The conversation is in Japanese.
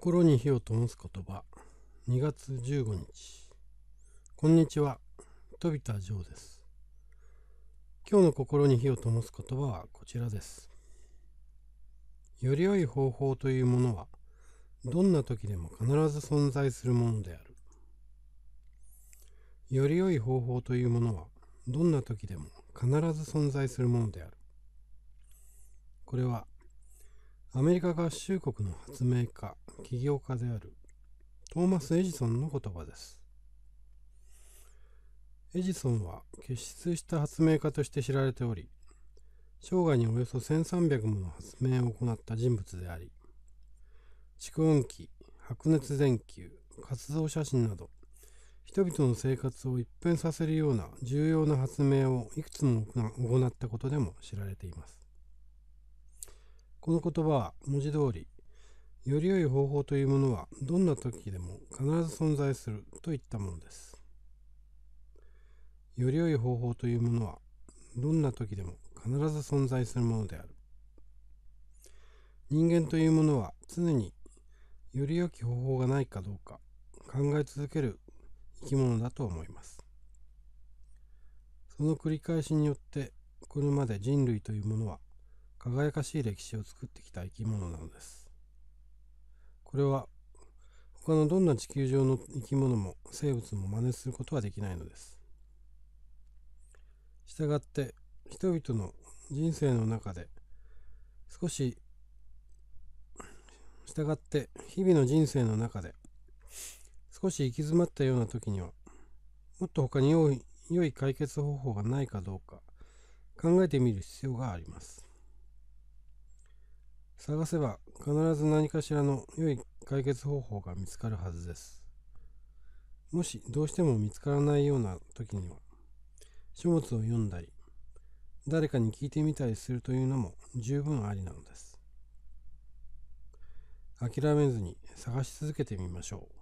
心に火を灯す言葉2月15日こんにちは飛田城です今日の心に火を灯す言葉はこちらですより良い方法というものはどんな時でも必ず存在するものであるより良い方法というものはどんな時でも必ず存在するものであるこれはアメリカ合衆国の発明家起業家であるトーマス・エジソンの言葉ですエジソンは傑出した発明家として知られており生涯におよそ1300もの発明を行った人物であり蓄音機白熱電球活動写真など人々の生活を一変させるような重要な発明をいくつも行ったことでも知られていますこの言葉は文字通りより良い方法というものはどんな時でも必ず存在するといったものです。より良い方法というものはどんな時でも必ず存在するものである。人間というものは常により良き方法がないかどうか考え続ける生き物だと思います。その繰り返しによってこれまで人類というものは輝かしい歴史を作ってきた生き物なのです。これは他のどんな地球上の生き物も生物も真似することはできないのです。従って人々の人生の中で少し従って日々の人生の中で少し行き詰まったような時にはもっと他に良い良い解決方法がないかどうか考えてみる必要があります。探せば必ず何かしらの良い解決方法が見つかるはずです。もしどうしても見つからないような時には、書物を読んだり、誰かに聞いてみたりするというのも十分ありなのです。諦めずに探し続けてみましょう。